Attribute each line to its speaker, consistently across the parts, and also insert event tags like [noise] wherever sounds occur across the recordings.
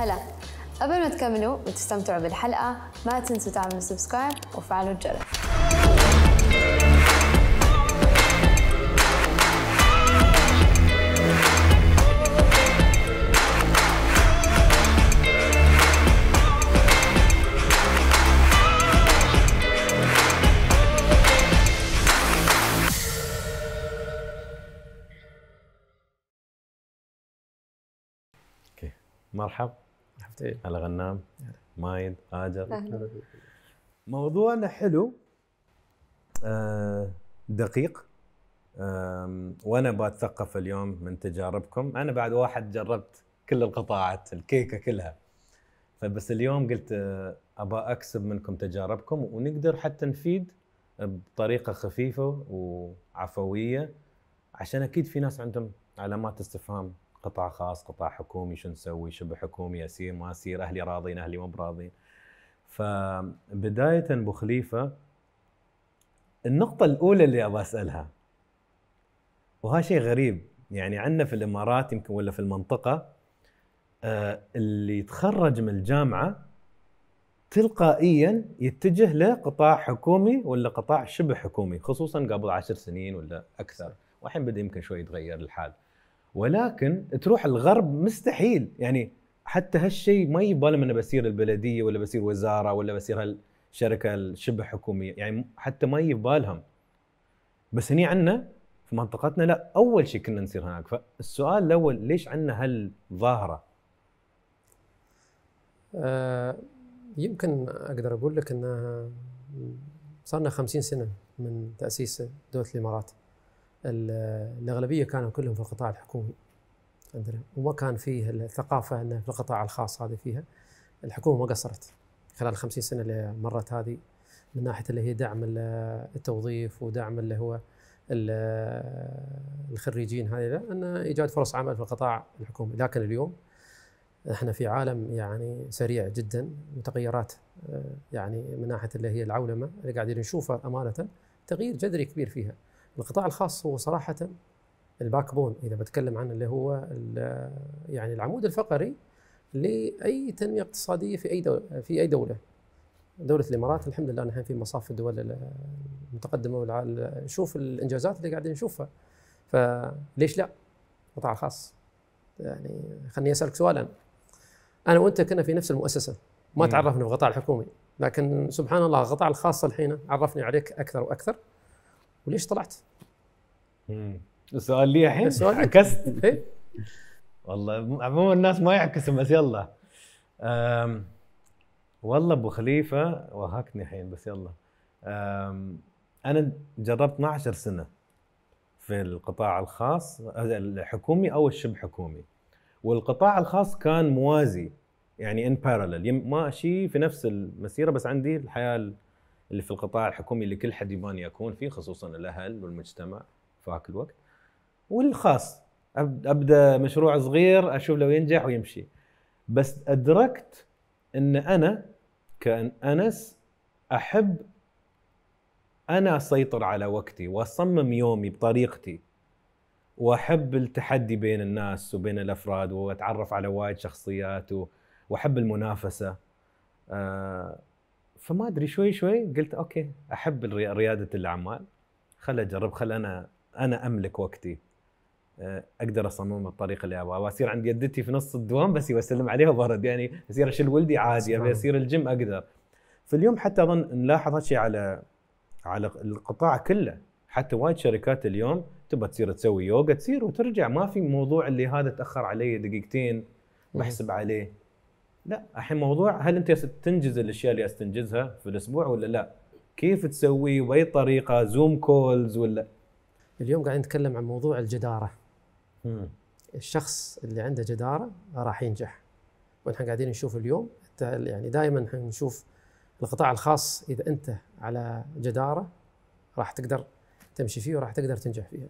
Speaker 1: هلا قبل ما تكملوا وتستمتعوا بالحلقة ما تنسوا تعملوا سبسكرايب وفعلوا الجرس مرحبا إيه. على غنام مايد هاجر موضوعنا حلو آه دقيق آه وانا بتثقف اليوم من تجاربكم انا بعد واحد جربت كل القطاعات الكيكه كلها فبس اليوم قلت آه ابى اكسب منكم تجاربكم ونقدر حتى نفيد بطريقه خفيفه وعفويه عشان اكيد في ناس عندهم علامات استفهام قطاع خاص قطاع حكومي شو نسوي شبه حكومي اسير ما اسير اهلي راضين اهلي مو براضين فبدايه ابو خليفه النقطه الاولى اللي ابغى اسالها وهذا شيء غريب يعني عندنا في الامارات يمكن ولا في المنطقه آه، اللي يتخرج من الجامعه تلقائيا يتجه لقطاع حكومي ولا قطاع شبه حكومي خصوصا قبل عشر سنين ولا اكثر والحين بدا يمكن شوي يتغير الحال ولكن تروح الغرب مستحيل يعني حتى هالشيء ما يبالي منه بسير البلديه ولا بسير وزاره ولا بسير هالشركه الشبه حكوميه يعني حتى ما يبالهم بس هني عندنا في منطقتنا لا اول شيء كنا نصير هناك فالسؤال الاول ليش عندنا هالظاهره؟
Speaker 2: آه يمكن اقدر اقول لك انها صار لنا 50 سنه من تاسيس دوله الامارات الاغلبيه كانوا كلهم في القطاع الحكومي عندنا وما كان فيه الثقافه انه في القطاع الخاص هذه فيها الحكومه ما قصرت خلال 50 سنه اللي مرت هذه من ناحيه اللي هي دعم التوظيف ودعم اللي هو الخريجين هذه ان ايجاد فرص عمل في القطاع الحكومي لكن اليوم احنا في عالم يعني سريع جدا متغيرات آه، يعني من ناحيه اللي هي العولمه اللي قاعدين نشوفها امانه تغيير جذري كبير فيها القطاع الخاص هو صراحة الباك بون إذا بتكلم عنه اللي هو يعني العمود الفقري لأي تنمية اقتصادية في أي دولة في أي دولة دولة الإمارات الحمد لله نحن في مصاف الدول المتقدمة والعالم. نشوف الإنجازات اللي قاعدين نشوفها فليش لا قطاع خاص يعني خليني أسألك سؤالا أنا وأنت كنا في نفس المؤسسة ما تعرفنا في القطاع الحكومي لكن سبحان الله القطاع الخاص الحين عرفني عليك أكثر وأكثر وليش طلعت؟
Speaker 1: امم السؤال لي الحين [laughs] عكست [laughs] إيه. والله عموما الناس ما يعكسوا بس يلا أم. والله ابو خليفه وهكني الحين بس يلا أم. انا جربت 12 سنه في القطاع الخاص آه، الحكومي او الشبه حكومي والقطاع الخاص كان موازي يعني ان بارلل ماشي في نفس المسيره بس عندي الحياه اللي في القطاع الحكومي اللي كل حد يبان يكون فيه خصوصا الاهل والمجتمع في هاك الوقت والخاص ابدا مشروع صغير اشوف لو ينجح ويمشي بس ادركت ان انا كان انس احب انا اسيطر على وقتي واصمم يومي بطريقتي واحب التحدي بين الناس وبين الافراد واتعرف على وايد شخصيات واحب المنافسه آه، فما ادري شوي شوي قلت اوكي احب رياده الاعمال خل اجرب خل انا انا املك وقتي آه، اقدر اصمم الطريقه اللي ابغاها واصير عند يدتي في نص الدوام بس يسلم عليها وبرد يعني اصير اشيل ولدي عادي ابي اصير الجيم اقدر فاليوم حتى اظن نلاحظ هالشيء على على القطاع كله حتى وايد شركات اليوم تبى تصير تسوي يوغا تصير وترجع ما في موضوع اللي هذا تاخر علي دقيقتين بحسب عليه لا الحين موضوع هل انت تنجز الاشياء اللي تنجزها في الاسبوع ولا لا؟
Speaker 2: كيف تسوي وباي طريقه زوم كولز ولا اليوم قاعد نتكلم عن موضوع الجداره. مم. الشخص اللي عنده جداره راح ينجح. ونحن قاعدين نشوف اليوم يعني دائما احنا نشوف القطاع الخاص اذا انت على جداره راح تقدر تمشي فيه وراح تقدر تنجح فيها.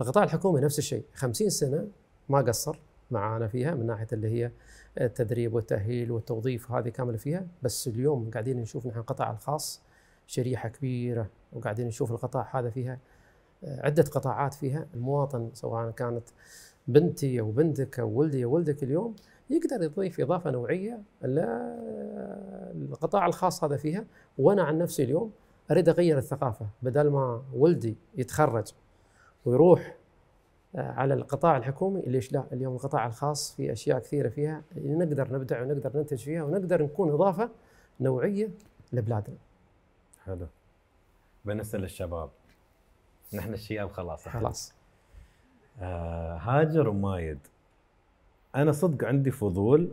Speaker 2: القطاع الحكومي نفس الشيء 50 سنه ما قصر معانا فيها من ناحيه اللي هي التدريب والتاهيل والتوظيف هذه كامله فيها بس اليوم قاعدين نشوف نحن القطاع الخاص شريحه كبيره وقاعدين نشوف القطاع هذا فيها عده قطاعات فيها المواطن سواء كانت بنتي او بنتك او ولدي او ولدك اليوم يقدر يضيف اضافه نوعيه للقطاع الخاص هذا فيها وانا عن نفسي اليوم اريد اغير الثقافه بدل ما ولدي يتخرج ويروح على القطاع الحكومي ليش لا اليوم القطاع الخاص في اشياء كثيره فيها نقدر نبدع ونقدر ننتج فيها ونقدر نكون اضافه نوعيه لبلادنا حلو
Speaker 1: بالنسبه للشباب نحن الشباب خلاص خلاص آه هاجر ومايد انا صدق عندي فضول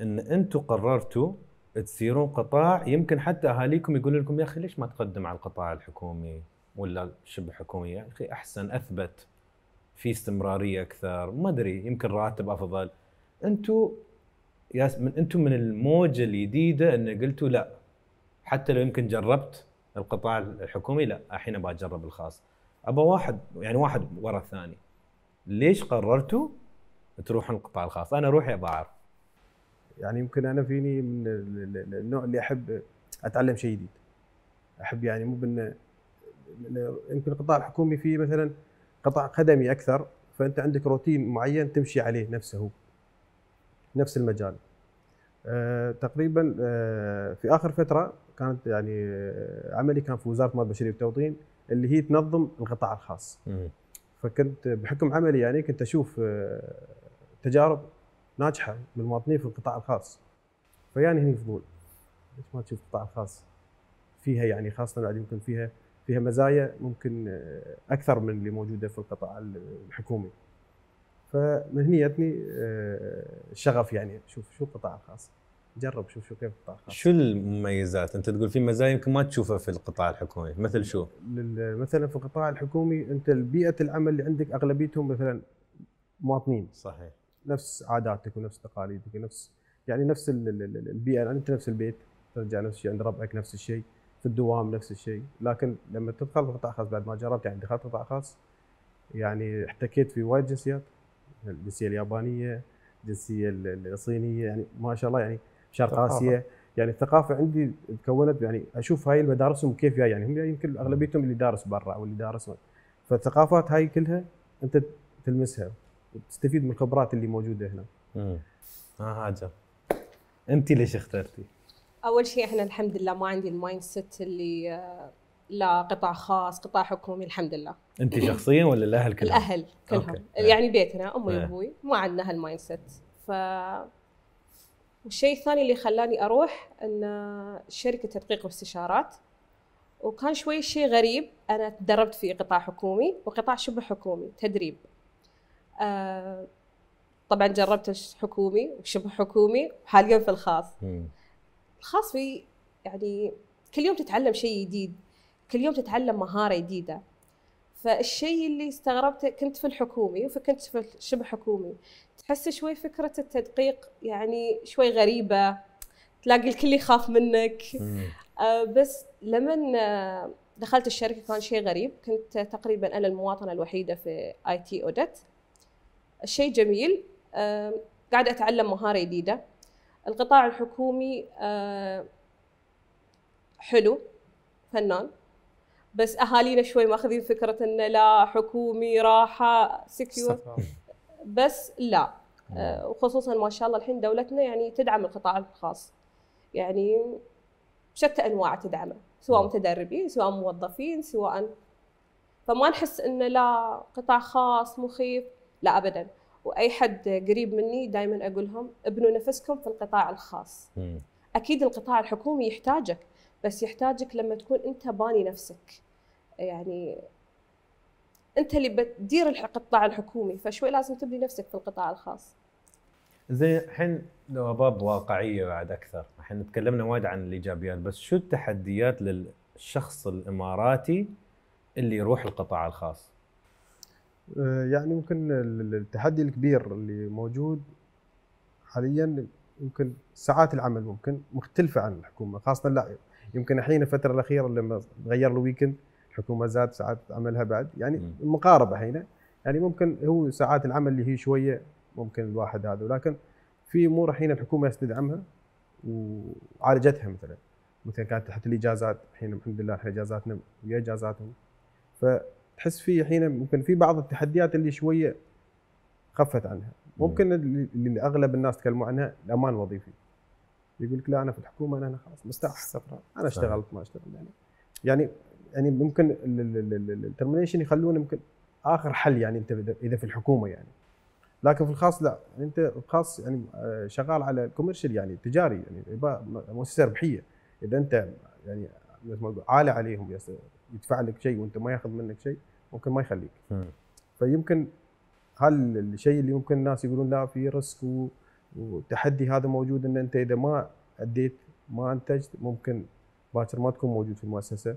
Speaker 1: ان انتم قررتوا تصيرون قطاع يمكن حتى اهاليكم يقولوا لكم يا اخي ليش ما تقدم على القطاع الحكومي ولا شبه حكومي يا اخي احسن اثبت في استمراريه اكثر ما ادري يمكن راتب افضل انتم يا من انتم من الموجه الجديده ان قلتوا لا حتى لو يمكن جربت القطاع الحكومي لا الحين ابغى اجرب الخاص ابغى واحد يعني واحد ورا الثاني ليش قررتوا تروحون القطاع الخاص انا روحي ابغى اعرف
Speaker 3: يعني يمكن انا فيني من النوع اللي احب
Speaker 1: اتعلم شيء جديد
Speaker 3: احب يعني مو بان يمكن القطاع الحكومي فيه مثلا قطع قدمي اكثر فانت عندك روتين معين تمشي عليه نفسه نفس المجال أه تقريبا أه في اخر فتره كانت يعني آه، عملي كان في وزاره الموارد البشريه والتوطين اللي هي تنظم القطاع الخاص فكنت بحكم عملي يعني كنت اشوف آه، تجارب ناجحه من المواطنين في القطاع الخاص فيعني هني فضول ليش ما تشوف القطاع الخاص فيها يعني خاصه بعد يمكن فيها فيها مزايا ممكن آه، اكثر من اللي موجوده في القطاع الحكومي. فمن هنا جتني الشغف آه، يعني شوف شو القطاع الخاص جرب شوف شو كيف القطاع
Speaker 1: الخاص شو المميزات انت تقول في مزايا يمكن ما تشوفها في القطاع الحكومي مثل شو
Speaker 3: مثلا في القطاع الحكومي انت بيئه العمل اللي عندك اغلبيتهم مثلا مواطنين صحيح نفس عاداتك ونفس تقاليدك ونفس يعني نفس البيئه انت نفس البيت ترجع نفس الشيء عند ربعك نفس الشيء الدوام نفس الشيء لكن لما تدخل قطاع خاص بعد ما جربت يعني دخلت قطاع خاص يعني احتكيت في وايد جنسيات الجنسيه اليابانيه الجنسيه الصينيه يعني ما شاء الله يعني شرق اسيا يعني الثقافه عندي تكونت يعني اشوف هاي المدارسهم كيف جاي يعني هم يمكن اغلبيتهم اللي دارس برا او اللي دارس فالثقافات هاي كلها انت تلمسها وتستفيد من الخبرات اللي موجوده هنا.
Speaker 1: امم ها آه، هاجر انت ليش اخترتي؟
Speaker 4: اول شيء احنا الحمد لله ما عندي المايند سيت اللي آه، لا قطاع خاص قطاع حكومي الحمد لله
Speaker 1: انت شخصيا ولا الاهل كلهم الاهل
Speaker 4: كلهم أوكي. يعني بيتنا امي وابوي ما عندنا هالمايند سيت ف الشيء الثاني اللي خلاني اروح ان آه، شركه تدقيق واستشارات وكان شوي شيء غريب انا تدربت في قطاع حكومي وقطاع شبه حكومي تدريب آه، طبعا جربت حكومي وشبه حكومي وحاليا في الخاص م. الخاص في يعني كل يوم تتعلم شيء جديد كل يوم تتعلم مهاره جديده فالشيء اللي استغربته كنت في الحكومي فكنت في الشبه حكومي تحس شوي فكره التدقيق يعني شوي غريبه تلاقي الكل يخاف منك آه، بس لما آه، دخلت الشركه كان شيء غريب كنت تقريبا انا المواطنه الوحيده في اي تي اودت شيء جميل آه، قاعده اتعلم مهاره جديده القطاع الحكومي آه، حلو فنان بس اهالينا شوي ماخذين فكره انه لا حكومي راحه سكيور بس لا آه، وخصوصا ما شاء الله الحين دولتنا يعني تدعم القطاع الخاص يعني شتى انواعه تدعمه سواء متدربين سواء موظفين سواء فما نحس انه لا قطاع خاص مخيف لا ابدا واي حد قريب مني دائما اقول لهم ابنوا نفسكم في القطاع الخاص م. اكيد القطاع الحكومي يحتاجك بس يحتاجك لما تكون انت باني نفسك يعني انت اللي بتدير القطاع الحكومي فشوي لازم تبني نفسك في القطاع الخاص
Speaker 1: زين الحين لو باب واقعيه بعد اكثر الحين تكلمنا وايد عن الايجابيات بس شو التحديات للشخص الاماراتي اللي يروح القطاع الخاص
Speaker 3: آه، يعني ممكن التحدي الكبير اللي موجود حاليا يمكن ساعات العمل ممكن مختلفه عن الحكومه خاصه لا يمكن الحين الفتره الاخيره لما غير الويكند الحكومه زاد ساعات عملها بعد يعني مقاربه هنا يعني ممكن هو ساعات العمل اللي هي شويه ممكن الواحد هذا ولكن في امور الحين الحكومه تدعمها وعالجتها مثلا مثلا كانت تحت الاجازات الحين الحمد لله احنا اجازاتنا ويا اجازاتهم ف تحس في حين ممكن في بعض التحديات اللي شويه خفت عنها ممكن اللي اغلب الناس تكلموا عنها الامان الوظيفي يقول لك لا انا في الحكومه انا, أنا خلاص مرتاح انا اشتغلت ما اشتغلت يعني يعني يعني ممكن الترمينيشن يخلونه يمكن اخر حل يعني انت اذا في الحكومه يعني لكن في الخاص لا يعني انت الخاص يعني آه، شغال على كوميرشال يعني تجاري يعني مؤسسه ربحيه اذا انت يعني مثل ما عالي عليهم يدفع لك شيء وانت ما ياخذ منك شيء ممكن ما يخليك م. فيمكن هل الشيء اللي ممكن الناس يقولون لا في ريسك وتحدي هذا موجود ان انت اذا ما اديت ما انتجت ممكن باكر ما تكون موجود في المؤسسه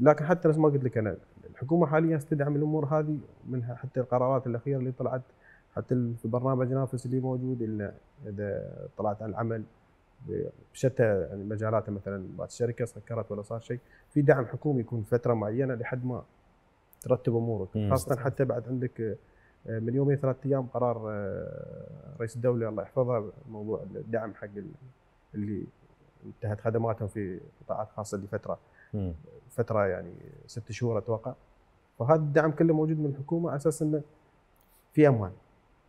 Speaker 3: لكن حتى نفس ما قلت لك انا الحكومه حاليا تدعم الامور هذه منها حتى القرارات الاخيره اللي طلعت حتى في برنامج نافس اللي موجود اذا طلعت على العمل بشتى يعني مجالاته مثلا بعد الشركه سكرت ولا صار شيء في دعم حكومي يكون فتره معينه لحد ما ترتب امورك خاصه حتى بعد عندك آه، من يومين ثلاث ايام قرار آه، رئيس الدوله الله يحفظها موضوع الدعم حق اللي انتهت خدماتهم في قطاعات خاصه لفتره مم. فتره يعني ست شهور اتوقع فهذا الدعم كله موجود من الحكومه على اساس انه في اموال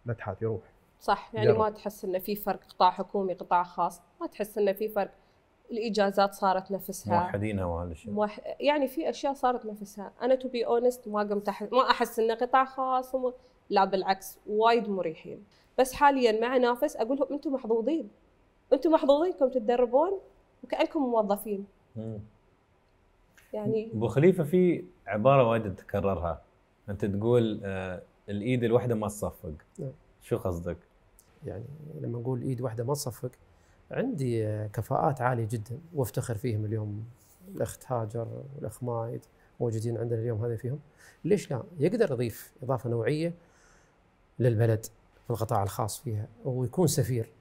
Speaker 3: لا تحات يروح
Speaker 4: صح يعني جرب. ما تحس انه في فرق قطاع حكومي قطاع خاص ما تحس انه في فرق الاجازات صارت نفسها موحدينها او هالشيء موح... يعني في اشياء صارت نفسها انا تو بي اونست ما قمت أح... ما احس انه قطاع خاص وم... لا بالعكس وايد مريحين بس حاليا مع نافس اقول لهم انتم محظوظين انتم محظوظينكم تتدربون وكانكم موظفين مم. يعني
Speaker 1: ابو خليفه في عباره وايد تكررها انت تقول آه الايد الواحده ما تصفق نعم. شو قصدك؟
Speaker 2: يعني لما نقول ايد واحده ما تصفق عندي كفاءات عاليه جدا وافتخر فيهم اليوم الاخت هاجر والاخ مايد موجودين عندنا اليوم هذا فيهم ليش لا يقدر يضيف اضافه نوعيه للبلد في القطاع الخاص فيها ويكون سفير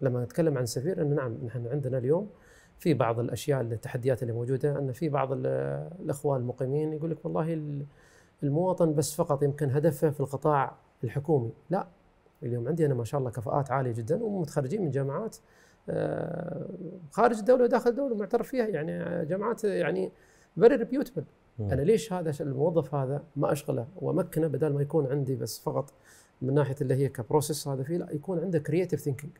Speaker 2: لما نتكلم عن سفير انه نعم نحن عندنا اليوم في بعض الاشياء التحديات اللي موجوده ان في بعض الاخوان المقيمين يقول لك والله المواطن بس فقط يمكن هدفه في القطاع الحكومي لا اليوم عندي انا ما شاء الله كفاءات عاليه جدا ومتخرجين من جامعات آه، خارج الدوله وداخل الدوله معترف فيها يعني جامعات يعني فيري ريبيوتبل انا ليش هذا الموظف هذا ما اشغله وامكنه بدل ما يكون عندي بس فقط من ناحيه اللي هي كبروسيس هذا فيه لا يكون عنده كرييتيف ثينكينج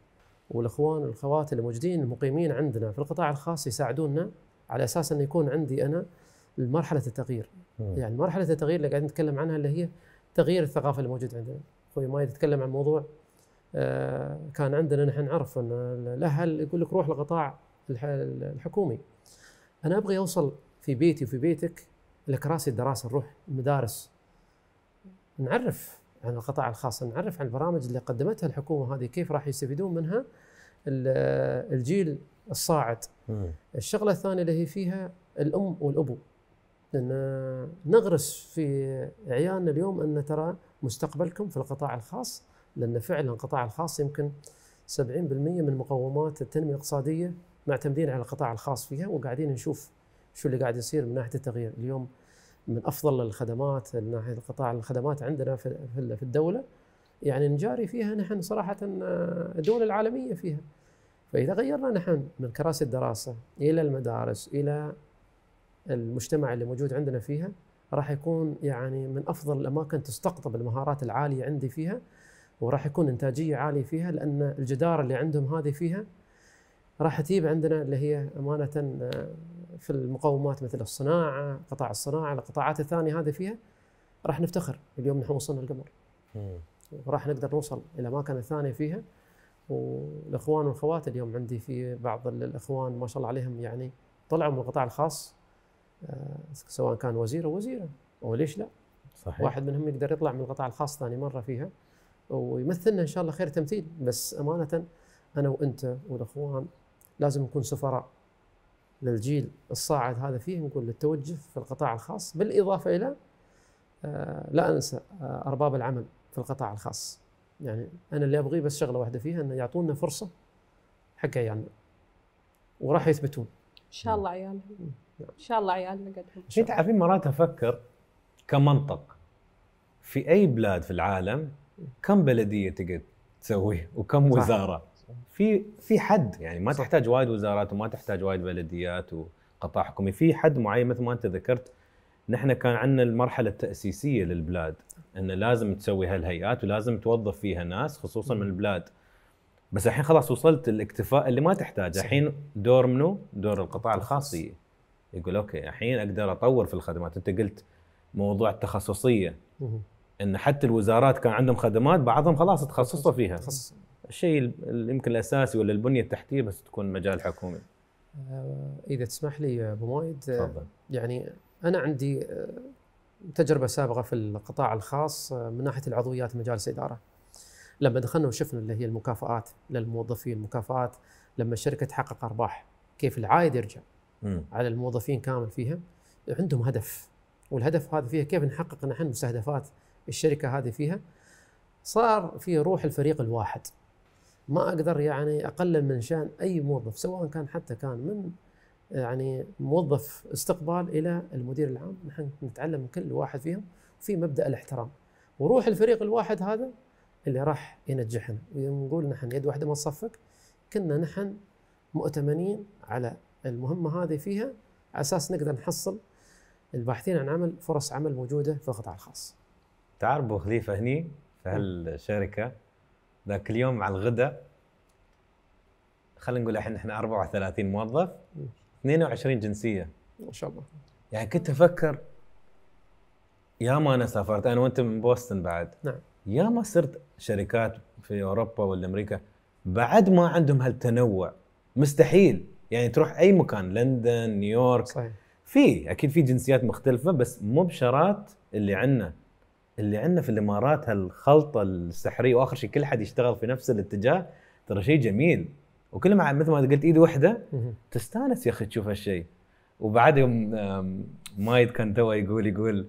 Speaker 2: والاخوان والاخوات الموجودين المقيمين عندنا في القطاع الخاص يساعدونا على اساس انه يكون عندي انا مرحله التغيير يعني مرحله التغيير اللي قاعدين نتكلم عنها اللي هي تغيير الثقافه الموجوده عندنا اخوي مايد يتكلم عن موضوع آه، كان عندنا نحن نعرف ان الاهل يقول لك روح للقطاع الحكومي انا ابغى اوصل في بيتي وفي بيتك لكراسي الدراسه نروح المدارس نعرف عن القطاع الخاص نعرف عن البرامج اللي قدمتها الحكومه هذه كيف راح يستفيدون منها الجيل الصاعد الشغله الثانيه اللي هي فيها الام والابو لان نغرس في عيالنا اليوم ان ترى مستقبلكم في القطاع الخاص لان فعلا القطاع الخاص يمكن 70% من مقومات التنميه الاقتصاديه معتمدين على القطاع الخاص فيها وقاعدين نشوف شو اللي قاعد يصير من ناحيه التغيير اليوم من افضل الخدمات من ناحيه القطاع الخدمات عندنا في الدوله يعني نجاري فيها نحن صراحه آه، الدول العالميه فيها فاذا غيرنا نحن من كراسي الدراسه الى المدارس الى المجتمع اللي موجود عندنا فيها راح يكون يعني من افضل الاماكن تستقطب المهارات العاليه عندي فيها وراح يكون انتاجيه عاليه فيها لان الجداره اللي عندهم هذه فيها راح تجيب عندنا اللي هي امانه آه، في المقومات مثل الصناعه، قطاع الصناعه، القطاعات الثانيه هذه فيها راح نفتخر اليوم نحن وصلنا القمر. وراح نقدر نوصل الى اماكن ثانيه فيها والاخوان والاخوات اليوم عندي في بعض الاخوان ما شاء الله عليهم يعني طلعوا من القطاع الخاص سواء كان وزير او وزيره وليش لا؟ صحيح واحد منهم يقدر يطلع من القطاع الخاص ثاني مره فيها ويمثلنا ان شاء الله خير تمثيل بس امانه انا وانت والاخوان لازم نكون سفراء للجيل الصاعد هذا فيه نقول للتوجه في القطاع الخاص بالاضافه الى آه، لا انسى آه، ارباب العمل في القطاع الخاص يعني انا اللي ابغيه بس شغله واحده فيها انه يعطونا فرصه حق عيالنا وراح يثبتون
Speaker 4: ان شاء الله عيالهم ان شاء الله عيالنا قدهم انت
Speaker 1: عارفين مرات افكر كمنطق في اي بلاد في العالم كم بلديه تقدر تسوي وكم صح. وزاره في في حد يعني ما صح. تحتاج وايد وزارات وما تحتاج وايد بلديات وقطاع حكومي في حد معين مثل ما انت ذكرت نحن كان عندنا المرحله التاسيسيه للبلاد ان لازم تسوي هالهيئات ولازم توظف فيها ناس خصوصا من البلاد بس الحين خلاص وصلت الاكتفاء اللي ما تحتاجه الحين دور منو دور القطاع الخاص يقول اوكي الحين اقدر اطور في الخدمات انت قلت موضوع التخصصيه ان حتى الوزارات كان عندهم خدمات بعضهم خلاص تخصصوا فيها الشيء يمكن الاساسي ولا البنيه التحتيه بس تكون مجال حكومي
Speaker 2: آه، اذا تسمح لي ابو مايد آه، تفضل يعني انا عندي آه، تجربه سابقه في القطاع الخاص من ناحيه العضويات مجالس الاداره لما دخلنا وشفنا اللي هي المكافآت للموظفين المكافآت لما الشركه تحقق ارباح كيف العائد يرجع م. على الموظفين كامل فيها عندهم هدف والهدف هذا فيها كيف نحقق نحن مستهدفات الشركه هذه فيها صار في روح الفريق الواحد ما اقدر يعني اقلل من شان اي موظف سواء كان حتى كان من يعني موظف استقبال الى المدير العام نحن نتعلم من كل واحد فيهم في مبدا الاحترام وروح الفريق الواحد هذا اللي راح ينجحنا ونقول نحن يد واحده ما تصفق كنا نحن مؤتمنين على المهمه هذه فيها على اساس نقدر نحصل الباحثين عن عمل فرص عمل موجوده في القطاع الخاص.
Speaker 1: تعرف ابو خليفه هني في هالشركه ذاك اليوم على الغداء خلينا نقول الحين احنا 34 موظف 22 جنسيه. ما شاء الله. يعني كنت افكر يا ما انا سافرت انا وانت من بوسطن بعد نعم يا ما صرت شركات في اوروبا ولا امريكا بعد ما عندهم هالتنوع مستحيل يعني تروح اي مكان لندن نيويورك صحيح في اكيد في جنسيات مختلفه بس مو بشرات اللي عندنا اللي عندنا في الامارات هالخلطه السحريه واخر شيء كل حد يشتغل في نفس الاتجاه ترى شيء جميل وكل ما مثل ما قلت ايد واحده تستانس يا اخي تشوف هالشيء وبعد يوم مايد كان توا يقول يقول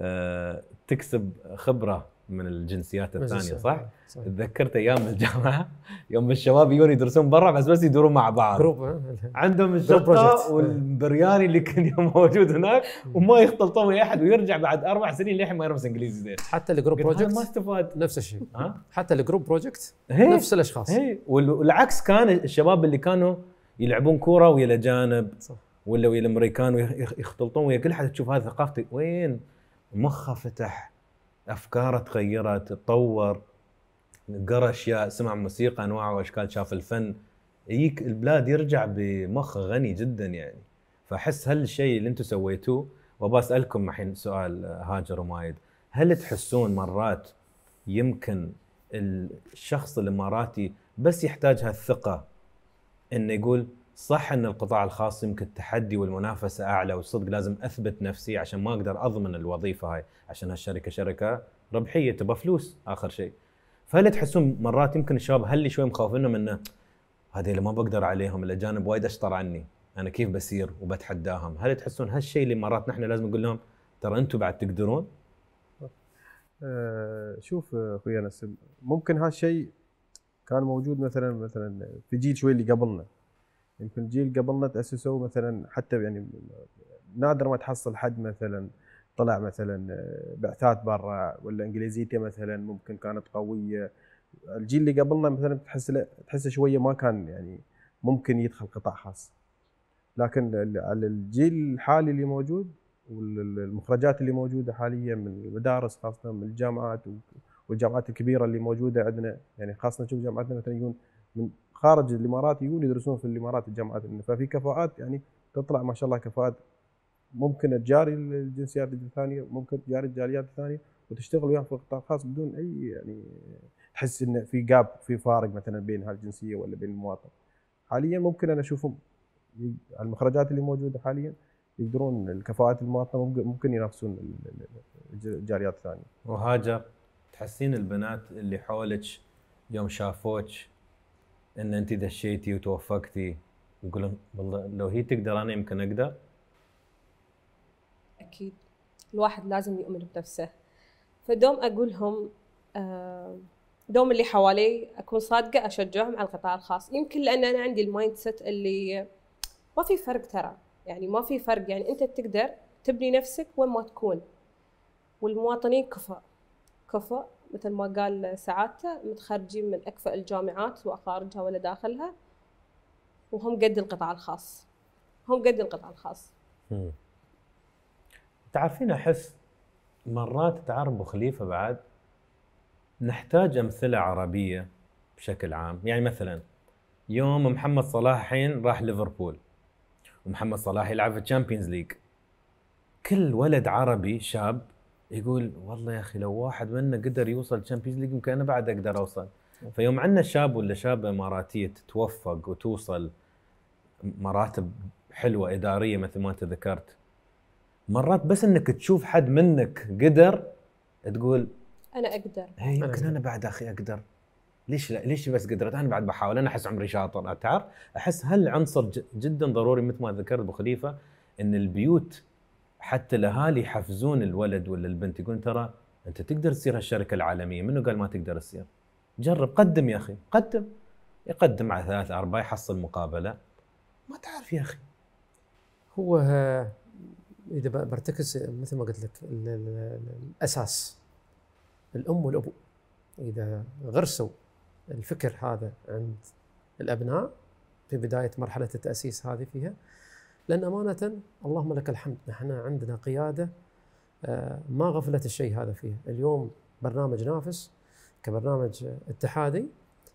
Speaker 1: آه، تكسب خبره من الجنسيات الثانيه صح؟, صح؟ تذكرت ايام الجامعه [laughs] يوم الشباب يجون يدرسون برا بس بس يدورون مع بعض جروب عندهم الشطه والبرياني اللي كان موجود هناك وما يختلطون ويا احد ويرجع بعد اربع سنين للحين ما يرمس انجليزي زين حتى الجروب بروجكت ما
Speaker 2: استفاد نفس الشيء حتى الجروب بروجكت إيه. نفس الاشخاص إيه.
Speaker 1: والعكس كان الشباب اللي كانوا يلعبون كوره ويا الاجانب صح ولا ويا الامريكان ويختلطون ويا كل حد تشوف هذه ثقافتي وين مخه فتح افكاره تغيرت تطور قرا اشياء سمع موسيقى انواع واشكال شاف الفن يجيك البلاد يرجع بمخ غني جدا يعني فاحس هالشيء اللي انتم سويتوه وبسالكم الحين سؤال آه، هاجر ومايد هل تحسون مرات يمكن الشخص الاماراتي بس يحتاج هالثقه انه يقول صح ان القطاع الخاص يمكن التحدي والمنافسه اعلى والصدق لازم اثبت نفسي عشان ما اقدر اضمن الوظيفه هاي عشان هالشركه شركه ربحيه تبى فلوس اخر شيء
Speaker 4: فهل تحسون
Speaker 1: مرات يمكن الشباب هل شوي مخوفين انه هذه ما بقدر عليهم الاجانب وايد اشطر عني انا كيف بسير وبتحداهم هل تحسون هالشيء اللي مرات نحن لازم نقول لهم ترى انتم بعد تقدرون
Speaker 3: أه، شوف اخوي انس ممكن هالشيء كان موجود مثلا مثلا في جيل شوي اللي قبلنا يمكن جيل قبلنا تاسسوا مثلا حتى يعني نادر ما تحصل حد مثلا طلع مثلا آه، بعثات برا ولا انجليزيته مثلا ممكن كانت قويه الجيل اللي قبلنا مثلا تحس تحسه شويه ما كان يعني ممكن يدخل قطاع خاص لكن على الجيل الحالي اللي موجود والمخرجات اللي موجوده حاليا من المدارس خاصه من الجامعات والجامعات الكبيره اللي موجوده عندنا يعني خاصه نشوف جامعاتنا مثلا يجون من خارج الامارات يجون يدرسون في الامارات الجامعات ففي كفاءات يعني تطلع ما شاء الله كفاءات ممكن تجاري الجنسيات الثانيه ممكن تجاري الجاليات الثانيه وتشتغل وياهم في القطاع الخاص بدون اي يعني تحس ان في جاب في فارق مثلا بين هالجنسيه ولا بين المواطن حاليا ممكن انا اشوفهم المخرجات اللي موجوده حاليا يقدرون الكفاءات المواطنه ممكن ينافسون الجاليات الثانيه
Speaker 1: وهاجر تحسين البنات اللي حولك يوم شافوك ان انت دشيتي وتوفقتي يقول لهم والله لو هي تقدر انا يمكن اقدر
Speaker 4: اكيد الواحد لازم يؤمن بنفسه فدوم اقولهم آه، دوم اللي حوالي اكون صادقه اشجعهم على القطاع الخاص يمكن لان انا عندي المايند سيت اللي ما في فرق ترى يعني ما في فرق يعني انت تقدر تبني نفسك وين ما تكون والمواطنين كفء كفء مثل ما قال سعادته متخرجين من أكفأ الجامعات سواء خارجها ولا داخلها وهم قد القطاع الخاص هم قد القطاع الخاص
Speaker 1: مم. تعرفين أحس مرات تعرف أبو خليفة بعد نحتاج أمثلة عربية بشكل عام يعني مثلا يوم محمد صلاح حين راح ليفربول ومحمد صلاح يلعب في الشامبيونز ليج كل ولد عربي شاب يقول والله يا اخي لو واحد منا قدر يوصل تشامبيونز ليج يمكن انا بعد اقدر اوصل فيوم عندنا شاب ولا شابه اماراتيه تتوفق وتوصل مراتب حلوه اداريه مثل ما انت ذكرت مرات بس انك تشوف حد منك قدر تقول انا اقدر اي يمكن انا بعد اخي اقدر ليش لا ليش بس قدرت انا بعد بحاول انا احس عمري شاطر تعرف احس هالعنصر جدا ضروري مثل ما ذكرت ابو خليفه ان البيوت حتى الاهالي يحفزون الولد ولا البنت يقولون ترى انت تقدر تصير هالشركه العالميه منو قال ما تقدر تصير جرب قدم يا اخي قدم يقدم على ثلاث اربع يحصل مقابله
Speaker 2: ما تعرف يا اخي هو اذا برتكز مثل ما قلت لك الاساس الام والابو اذا غرسوا الفكر هذا عند الابناء في بدايه مرحله التاسيس هذه فيها لأن أمانة اللهم لك الحمد نحن عندنا قيادة آه، ما غفلت الشيء هذا فيها اليوم برنامج نافس كبرنامج اتحادي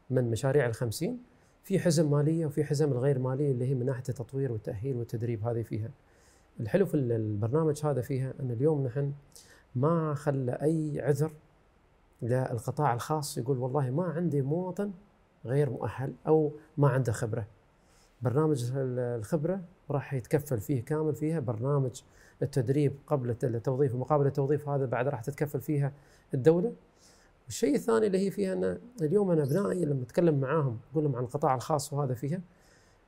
Speaker 2: من مشاريع الخمسين في حزم مالية وفي حزم الغير مالية اللي هي من ناحية التطوير والتأهيل والتدريب هذه فيها الحلو في البرنامج هذا فيها أن اليوم نحن ما خلى أي عذر للقطاع الخاص يقول والله ما عندي مواطن غير مؤهل أو ما عنده خبرة برنامج الخبره راح يتكفل فيه كامل فيها برنامج التدريب قبل التوظيف ومقابل التوظيف هذا بعد راح تتكفل فيها الدوله الشيء الثاني اللي هي فيها ان اليوم انا ابنائي لما اتكلم معاهم اقول لهم عن القطاع الخاص وهذا فيها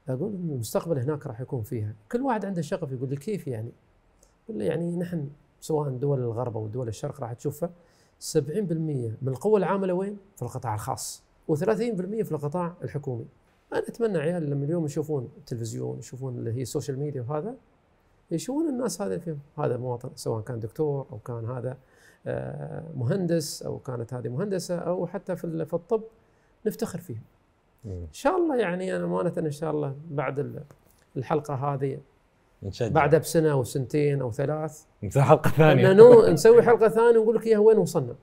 Speaker 2: اقول المستقبل هناك راح يكون فيها كل واحد عنده شغف يقول لي كيف يعني ولا يعني نحن سواء دول الغرب او دول الشرق راح تشوفها 70% من القوة العاملة وين؟ في القطاع الخاص و30% في القطاع الحكومي انا اتمنى عيال لما اليوم يشوفون التلفزيون يشوفون اللي هي السوشيال ميديا وهذا يشوفون الناس هذا فيهم هذا مواطن سواء كان دكتور او كان هذا آه، مهندس او كانت هذه مهندسه او حتى في في الطب نفتخر فيهم. ان شاء الله يعني انا امانه ان شاء الله بعد الحلقه هذه نشجع بعدها بسنه او سنتين او ثلاث نسوي حلقه ثانيه نسوي حلقه ثانيه ونقول لك اياها وين وصلنا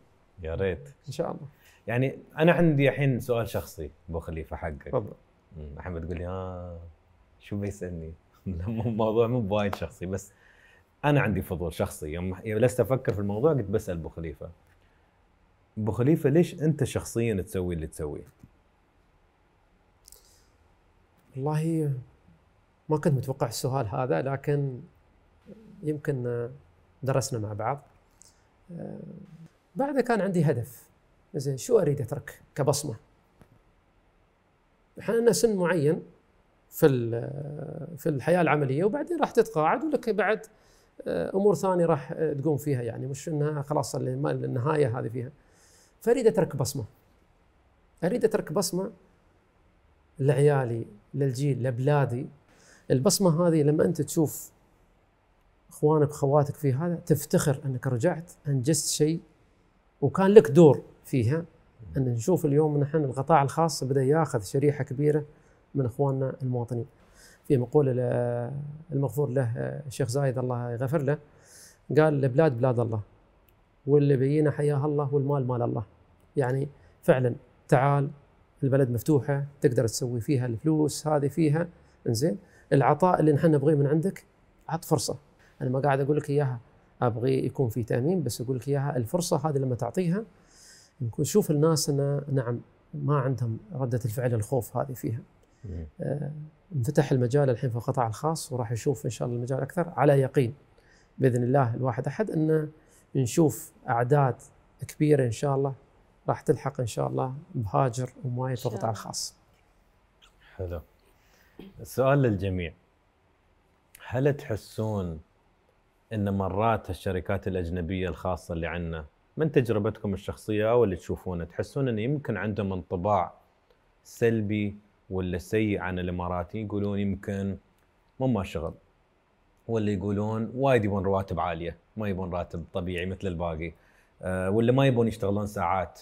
Speaker 1: يا ريت ان شاء الله يعني انا عندي الحين سؤال شخصي ابو خليفه حقك تفضل احمد تقول لي اه شو بيسالني؟ [laughs] الموضوع مو بوايد شخصي بس انا عندي فضول شخصي يوم جلست افكر في الموضوع قلت بسال ابو خليفه ابو خليفه ليش انت شخصيا تسوي اللي تسويه؟
Speaker 2: والله ما كنت متوقع السؤال هذا لكن يمكن آه، درسنا مع بعض آه، بعدها كان عندي هدف زين شو اريد اترك كبصمه احنا عندنا سن معين في في الحياه العمليه وبعدين راح تتقاعد ولك بعد آه، امور ثانيه راح آه، تقوم فيها يعني مش انها خلاص النهايه هذه فيها فاريد اترك بصمه اريد اترك بصمه لعيالي للجيل لبلادي البصمه هذه لما انت تشوف اخوانك واخواتك في هذا تفتخر انك رجعت انجزت شيء وكان لك دور فيها ان نشوف اليوم نحن القطاع الخاص بدا ياخذ شريحه كبيره من اخواننا المواطنين. في مقوله المغفور له الشيخ زايد الله يغفر له قال البلاد بلاد الله واللي بينا حياها الله والمال مال الله. يعني فعلا تعال البلد مفتوحه تقدر تسوي فيها الفلوس هذه فيها انزين العطاء اللي نحن نبغيه من عندك عط فرصه انا ما قاعد اقول لك اياها ابغي يكون في تامين بس اقول لك اياها الفرصه هذه لما تعطيها نشوف الناس انه نعم ما عندهم ردة الفعل الخوف هذه فيها آه، انفتح المجال الحين في القطاع الخاص وراح يشوف إن شاء الله المجال أكثر على يقين بإذن الله الواحد أحد أن نشوف أعداد كبيرة إن شاء الله راح تلحق إن شاء الله مهاجر وما في القطاع الخاص
Speaker 1: حلو السؤال للجميع هل تحسون ان مرات الشركات الاجنبيه الخاصه اللي عندنا من تجربتكم الشخصيه واللي تشوفونه تحسون انه يمكن عندهم انطباع سلبي ولا سيء عن الاماراتي يقولون يمكن مو ما شغل ولا يقولون وايد يبون رواتب عاليه ما يبون راتب طبيعي مثل الباقي آه، ولا ما يبون يشتغلون ساعات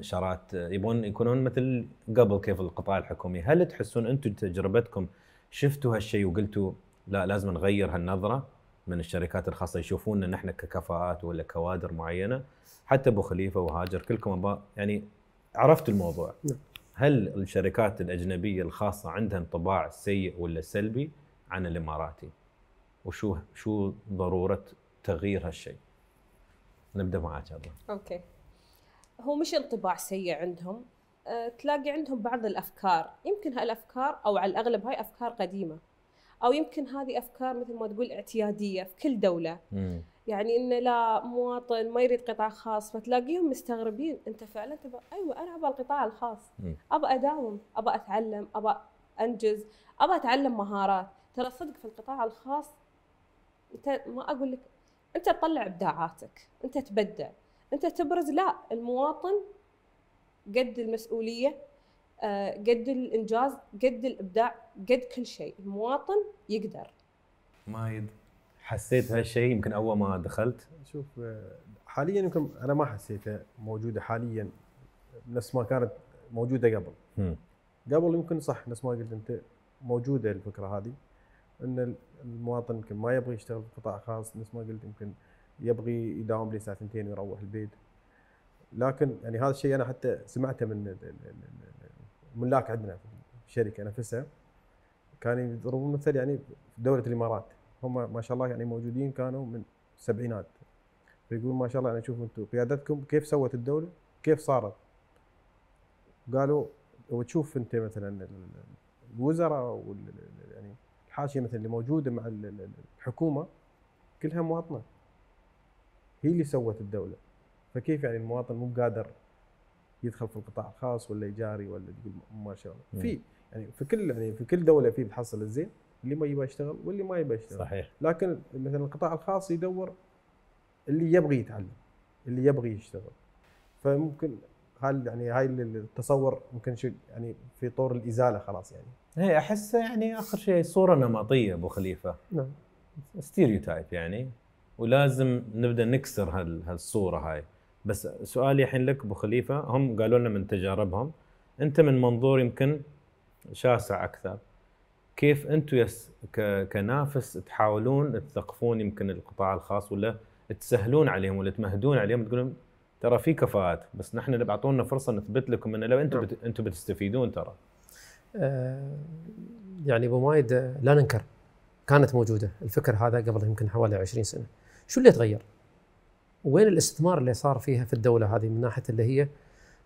Speaker 1: شارات آه، يبون يكونون مثل قبل كيف القطاع الحكومي هل تحسون انتم تجربتكم شفتوا هالشيء وقلتوا لا لازم نغير هالنظره من الشركات الخاصه يشوفوننا نحن ككفاءات ولا كوادر معينه حتى ابو خليفه وهاجر كلكم يعني عرفت الموضوع نعم. هل الشركات الاجنبيه الخاصه عندها انطباع سيء ولا سلبي عن الاماراتي وشو شو ضروره تغيير هالشيء نبدا معك هذا
Speaker 4: اوكي هو مش انطباع سيء عندهم آه، تلاقي عندهم بعض الافكار يمكن هالافكار او على الاغلب هاي افكار قديمه او يمكن هذه افكار مثل ما تقول اعتياديه في كل دوله مم. يعني انه لا مواطن ما يريد قطاع خاص فتلاقيهم مستغربين انت فعلا تبغى ايوه انا ابغى القطاع الخاص ابى اداوم ابى اتعلم ابى انجز ابى اتعلم مهارات ترى صدق في القطاع الخاص انت ما اقول لك انت تطلع ابداعاتك انت تبدع انت تبرز لا المواطن قد المسؤوليه آه، قد الانجاز قد الابداع قد كل شيء المواطن يقدر
Speaker 1: مايد حسيت هالشيء يمكن اول ما دخلت شوف آه، حاليا يمكن انا ما حسيته موجوده حاليا
Speaker 3: نفس ما كانت موجوده قبل قبل يمكن صح نفس ما قلت انت موجوده الفكره هذه ان المواطن يمكن ما يبغى يشتغل في قطاع خاص نفس ما قلت يمكن يبغي يداوم لي ساعتين ويروح البيت لكن يعني هذا الشيء انا حتى سمعته من ملاك عندنا في الشركه نفسها كانوا يضربون مثل يعني في دوله الامارات هم ما شاء الله يعني موجودين كانوا من السبعينات فيقول ما شاء الله يعني شوفوا انتم قيادتكم كيف سوت الدوله كيف صارت قالوا لو تشوف انت مثلا الوزراء يعني الحاشيه مثلا اللي موجوده مع الحكومه كلها مواطنه هي اللي سوت الدوله فكيف يعني المواطن مو قادر يدخل في القطاع الخاص ولا ايجاري ولا تقول ما شاء الله في يعني في كل يعني في كل دوله في بتحصل الزين اللي ما يبغى يشتغل واللي ما يبغى يشتغل صحيح لكن مثلا القطاع الخاص يدور اللي يبغي يتعلم اللي يبغي يشتغل فممكن هل يعني هاي التصور ممكن شو يعني في طور الازاله خلاص يعني
Speaker 1: هي احس يعني اخر شيء صوره نمطيه ابو خليفه نعم ستيريوتايب يعني ولازم نبدا نكسر هال هالصوره هاي بس سؤالي الحين لك ابو خليفه هم قالوا لنا من تجاربهم انت من منظور يمكن شاسع اكثر كيف انتم يس كنافس تحاولون تثقفون يمكن القطاع الخاص ولا تسهلون عليهم ولا تمهدون عليهم تقول لهم ترى في كفاءات بس نحن اللي بعطونا فرصه نثبت لكم ان لو انتم نعم. بت... انتم بتستفيدون ترى.
Speaker 2: أه يعني ابو مايد آه، لا ننكر كانت موجوده الفكر هذا قبل يمكن حوالي 20 سنه. شو اللي تغير؟ وين الاستثمار اللي صار فيها في الدوله هذه من ناحيه اللي هي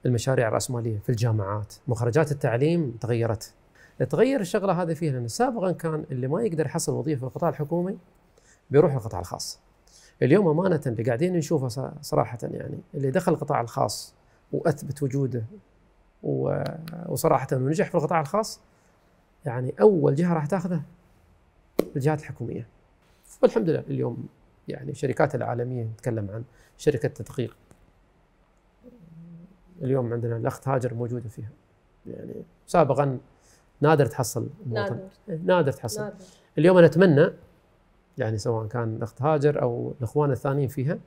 Speaker 2: المشاريع الراسماليه في الجامعات، مخرجات التعليم تغيرت. تغير الشغله هذه فيها لان سابقا كان اللي ما يقدر يحصل وظيفه في القطاع الحكومي بيروح القطاع الخاص. اليوم امانه اللي قاعدين نشوفه صراحه يعني اللي دخل القطاع الخاص واثبت وجوده وصراحه ونجح في القطاع الخاص يعني اول جهه راح تاخذه الجهات الحكوميه. والحمد لله اليوم يعني الشركات العالميه نتكلم عن شركه تدقيق اليوم عندنا الاخت هاجر موجوده فيها يعني سابقا نادر تحصل المواطن نادر, إيه، نادر تحصل نادر. اليوم انا اتمنى يعني سواء كان الاخت هاجر او الاخوان الثانيين فيها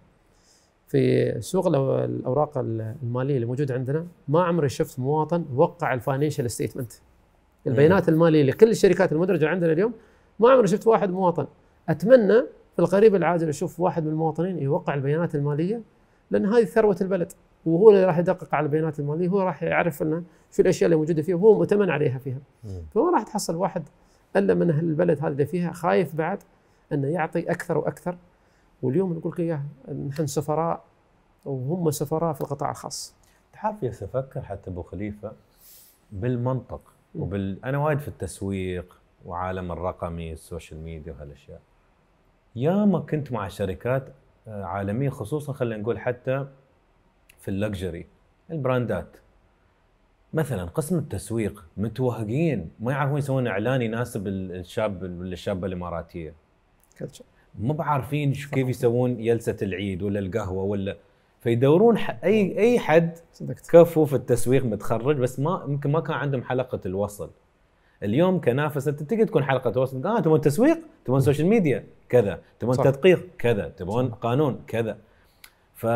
Speaker 2: في سوق الاوراق الماليه اللي موجوده عندنا ما عمري شفت مواطن وقع الفاينانشال ستيتمنت البيانات إيه. الماليه لكل الشركات المدرجه عندنا اليوم ما عمري شفت واحد مواطن اتمنى في القريب العاجل اشوف واحد من المواطنين يوقع البيانات الماليه لان هذه ثروه البلد وهو اللي راح يدقق على البيانات الماليه هو راح يعرف انه شو الاشياء اللي موجوده فيها وهو مؤتمن عليها فيها فما راح تحصل واحد الا من اهل البلد هذه اللي فيها خايف بعد انه يعطي اكثر واكثر واليوم نقول لك اياها نحن سفراء وهم سفراء في القطاع الخاص.
Speaker 1: تعرف يا افكر حتى ابو خليفه بالمنطق وبال انا وايد في التسويق وعالم الرقمي السوشيال ميديا وهالاشياء. يا ما كنت مع شركات آه، عالميه خصوصا خلينا نقول حتى في اللكجري البراندات مثلا قسم التسويق متوهقين ما يعرفون يسوون اعلان يناسب الشاب ولا الشابه الاماراتيه مو بعارفين كيف يسوون جلسه العيد ولا القهوه ولا فيدورون اي اي حد كفو في التسويق متخرج بس ما يمكن ما كان عندهم حلقه الوصل اليوم كنافسه تقدر تكون حلقه وصل آه التسويق تسويق تبون سوشيال ميديا كذا تبون تدقيق كذا تبون قانون كذا ف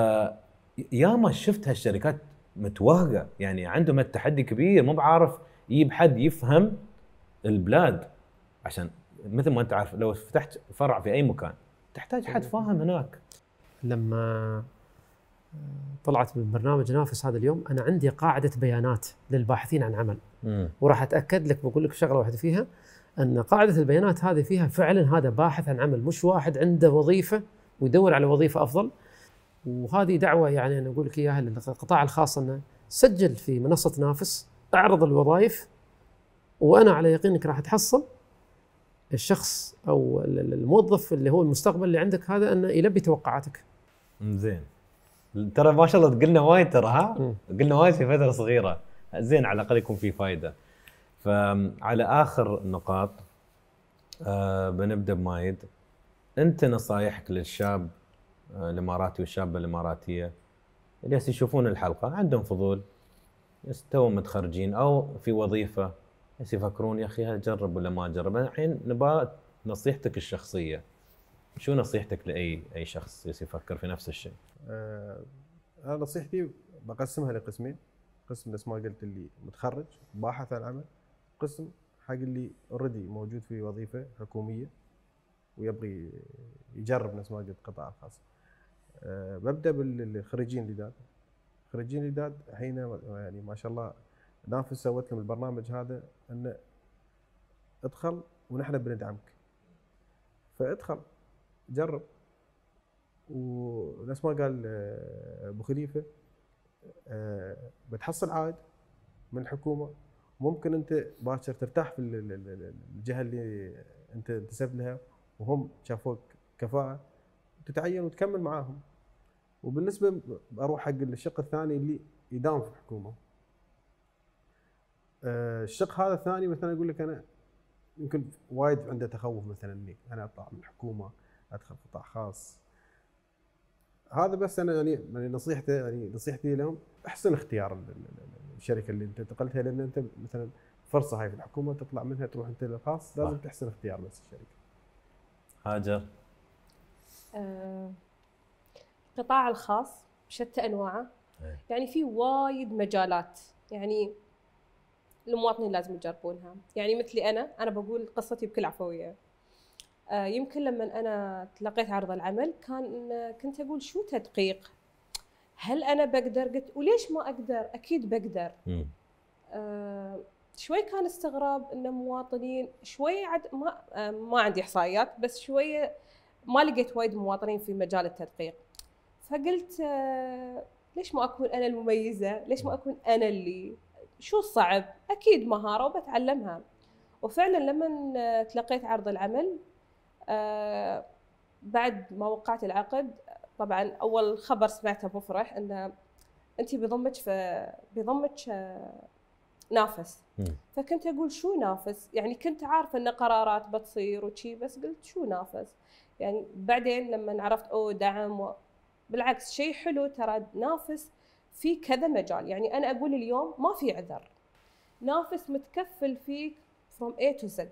Speaker 1: ياما شفت هالشركات متوهقه يعني عندهم التحدي كبير مو بعارف يجيب حد يفهم البلاد عشان مثل ما انت عارف لو فتحت فرع في اي مكان تحتاج حد
Speaker 2: فاهم هناك لما آه، طلعت من برنامج نافس هذا اليوم انا عندي قاعده بيانات للباحثين عن عمل وراح اتاكد لك بقول لك شغله واحده فيها ان قاعده البيانات هذه فيها فعلا هذا باحث عن عمل مش واحد عنده وظيفه ويدور على وظيفه افضل وهذه دعوه يعني انا اقول لك اياها للقطاع الخاص انه سجل في منصه نافس اعرض الوظائف وانا على يقين انك راح تحصل الشخص او الموظف اللي هو المستقبل اللي عندك هذا انه يلبي توقعاتك.
Speaker 1: زين. ترى ما شاء الله قلنا وايد ترى ها؟ قلنا وايد في فتره صغيره. زين على الاقل يكون في فائده. فعلى اخر نقاط آه بنبدا بمايد انت نصايحك للشاب آه، الاماراتي والشابه الاماراتيه اللي يشوفون الحلقه عندهم فضول تو متخرجين او في وظيفه بس يفكرون يا اخي اجرب ولا ما اجرب الحين نبغى نصيحتك الشخصيه شو نصيحتك لاي اي شخص يفكر في نفس الشيء؟
Speaker 3: آه انا نصيحتي بقسمها لقسمين قسم نفس ما قلت اللي متخرج باحث عن عمل قسم حق اللي اوريدي موجود في وظيفه حكوميه ويبغي يجرب نفس ما قلت القطاع الخاص. ببدا آه، بالخريجين الجداد. خريجين الجداد الحين يعني ما شاء الله نافس سوت لهم البرنامج هذا انه ادخل ونحن بندعمك. فادخل جرب ونفس ما قال آه، ابو خليفه آه، بتحصل عائد من الحكومه ممكن انت باكر ترتاح في الجهه اللي انت انتسبت لها وهم شافوك كفاءه تتعين وتكمل معاهم وبالنسبه اروح حق الشق الثاني اللي يداوم في الحكومه آه، الشق هذا الثاني مثلا يقول لك انا يمكن وايد عنده تخوف مثلا اني انا اطلع من الحكومه ادخل قطاع خاص هذا بس انا يعني, يعني نصيحتي يعني نصيحتي لهم احسن اختيار الشركه اللي انت انتقلتها لان انت مثلا فرصه هاي في الحكومه تطلع منها تروح انت للخاص لازم تحسن اختيار بس الشركه.
Speaker 1: هاجر
Speaker 4: آه، القطاع الخاص بشتى انواعه أي. يعني في وايد مجالات يعني المواطنين لازم يجربونها يعني مثلي انا انا بقول قصتي بكل عفويه آه، يمكن لما انا تلقيت عرض العمل كان كنت اقول شو تدقيق؟ هل انا بقدر؟ قلت وليش ما اقدر؟ اكيد بقدر. آه شوي كان استغراب ان مواطنين شوي عد ما آه ما عندي احصائيات بس شويه ما لقيت وايد مواطنين في مجال التدقيق. فقلت آه ليش ما اكون انا المميزه؟ ليش ما اكون انا اللي شو الصعب؟ اكيد مهاره وبتعلمها. وفعلا لما آه، تلقيت عرض العمل آه، بعد ما وقعت العقد طبعا اول خبر سمعته بفرح انه انت بيضمك بيضمك آه، نافس فكنت اقول شو نافس يعني كنت عارفه ان قرارات بتصير وشي بس قلت شو نافس يعني بعدين لما عرفت او دعم و... بالعكس شيء حلو ترى نافس في كذا مجال يعني انا اقول اليوم ما في عذر نافس متكفل فيك فروم اي تو زد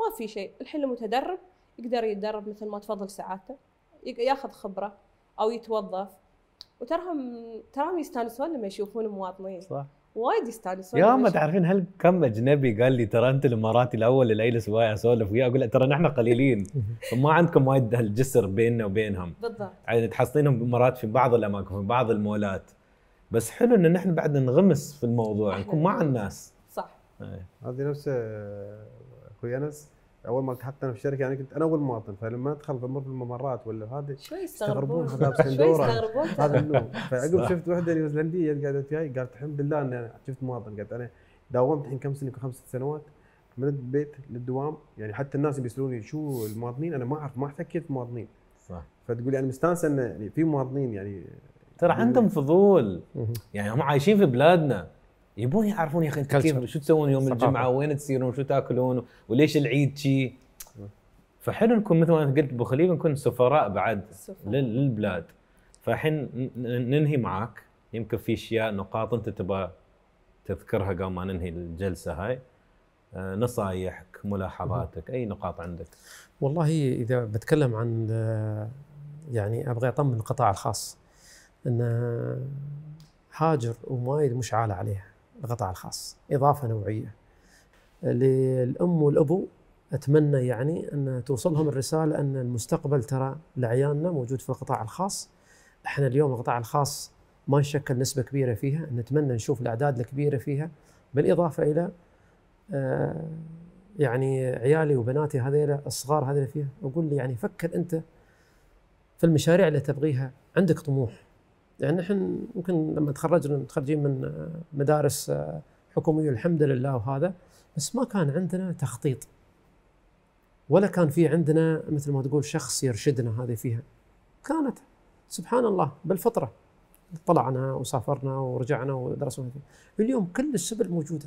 Speaker 4: ما في شيء الحين المتدرب يقدر يتدرب مثل ما تفضل سعادته ياخذ خبره او يتوظف وتراهم تراهم يستانسون لما يشوفون مواطنين صح وايد يستانسون يا ما تعرفين
Speaker 1: هل كم اجنبي قال لي ترى انت الاماراتي الاول اللي اجلس وياه اسولف وياه اقول ترى نحن قليلين [laughs] ما عندكم وايد هالجسر بيننا وبينهم بالضبط يعني تحصلينهم بالامارات في بعض الاماكن في بعض المولات بس حلو ان نحن بعد نغمس في الموضوع نكون مع الناس صح إيه. هذه نفس آه،
Speaker 3: اخوي انس اول ما التحقت انا في الشركه يعني كنت انا اول مواطن فلما ادخل بمر في الممرات ولا [laughs] هذا شوي يستغربون شوي يستغربون هذا النوم [laughs] فعقب شفت وحده نيوزيلنديه قعدت وياي قالت الحمد لله اني انا شفت مواطن قالت انا داومت الحين كم سنه خمس سنوات من البيت للدوام يعني حتى الناس اللي يسالوني شو المواطنين انا ما اعرف ما احتكيت مواطنين
Speaker 1: صح فتقول يعني مستانسه ان يعني في مواطنين يعني ترى عندهم فضول يعني هم عايشين في بلادنا يبون يعرفون يا اخي كيف شو تسوون يوم صحابة. الجمعه وين تسيرون شو تاكلون وليش العيد شي فحلو نكون مثل ما انت قلت ابو خليفه نكون سفراء بعد سفراء. للبلاد فالحين ننهي معاك يمكن في اشياء نقاط انت تبغى تذكرها قبل ما ننهي الجلسه هاي آه، نصايحك ملاحظاتك اي نقاط عندك
Speaker 2: والله اذا بتكلم عن آه، يعني ابغى اطمن القطاع الخاص ان آه، هاجر ومايد مش عالة عليها القطاع الخاص اضافه نوعيه للام والابو اتمنى يعني ان توصلهم الرساله ان المستقبل ترى لعيالنا موجود في القطاع الخاص احنا اليوم القطاع الخاص ما نشكل نسبه كبيره فيها نتمنى نشوف الاعداد الكبيره فيها بالاضافه الى آه، يعني عيالي وبناتي هذيلا الصغار هذيلا فيها اقول لي يعني فكر انت في المشاريع اللي تبغيها عندك طموح يعني نحن ممكن لما تخرجنا متخرجين من مدارس حكوميه الحمد لله وهذا بس ما كان عندنا تخطيط ولا كان في عندنا مثل ما تقول شخص يرشدنا هذه فيها كانت سبحان الله بالفطره طلعنا وسافرنا ورجعنا ودرسنا اليوم كل السبل موجوده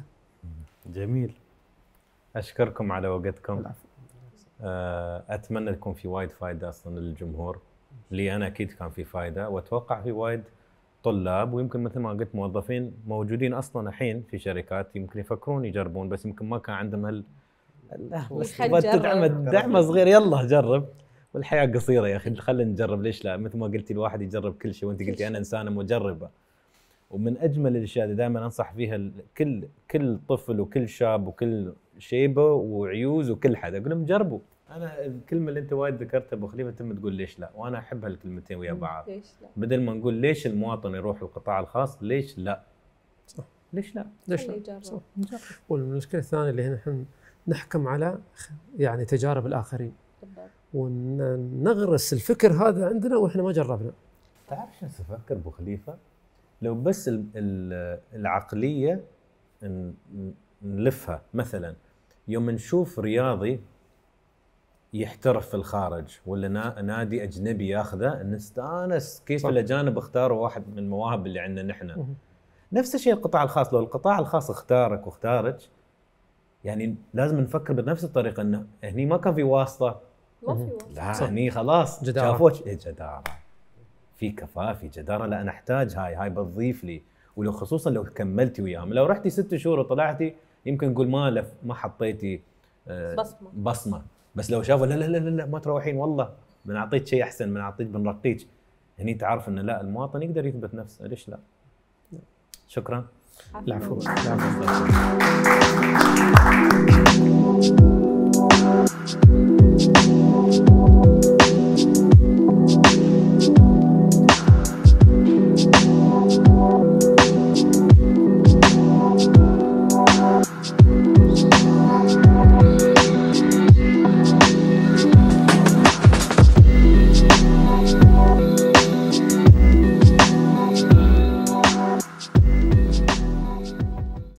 Speaker 1: جميل اشكركم على وقتكم آه، اتمنى تكون في وايد فائده اصلا للجمهور لي انا اكيد كان في فائده واتوقع في وايد طلاب ويمكن مثل ما قلت موظفين موجودين اصلا الحين في شركات يمكن يفكرون يجربون بس يمكن ما كان عندهم هال
Speaker 4: لا بس دعمه صغير يلا
Speaker 1: جرب والحياه قصيره يا اخي خلينا نجرب ليش لا مثل ما قلتي الواحد يجرب كل شيء وانت قلتي انا انسانه مجربه ومن اجمل الاشياء اللي دائما انصح فيها كل كل طفل وكل شاب وكل شيبه وعيوز وكل حد اقول لهم جربوا انا الكلمه اللي انت وايد ذكرتها ابو خليفه تم تقول ليش لا وانا احب هالكلمتين ويا بعض ليش لا بدل ما نقول ليش المواطن يروح القطاع الخاص ليش لا
Speaker 2: صح ليش لا ليش لا صح والمشكله الثانيه اللي هنا احنا نحكم على يعني تجارب الاخرين ونغرس الفكر هذا عندنا واحنا ما جربنا
Speaker 1: تعرف شو افكر ابو خليفه لو بس العقليه نلفها مثلا يوم نشوف رياضي يحترف في الخارج ولا نادي اجنبي ياخذه نستانس كيف الاجانب اختاروا واحد من المواهب اللي عندنا نحن نفس الشيء القطاع الخاص لو القطاع الخاص اختارك واختارك يعني لازم نفكر بنفس الطريقه انه هني ما كان في واسطه ما في واسطه لا هني خلاص جدارة شافوك إيه جداره في كفاءه في جداره لا انا احتاج هاي هاي بتضيف لي ولو خصوصا لو كملتي وياهم لو رحتي ست شهور وطلعتي يمكن نقول ما لف ما حطيتي آه، بصمه بصمه بس لو شافوا لا لا لا لا ما تروحين والله بنعطيك شيء احسن بنعطيك بنرقيك هني يعني تعرف ان لا المواطن يقدر يثبت نفسه ليش لا؟
Speaker 2: شكرا العفو
Speaker 3: العفو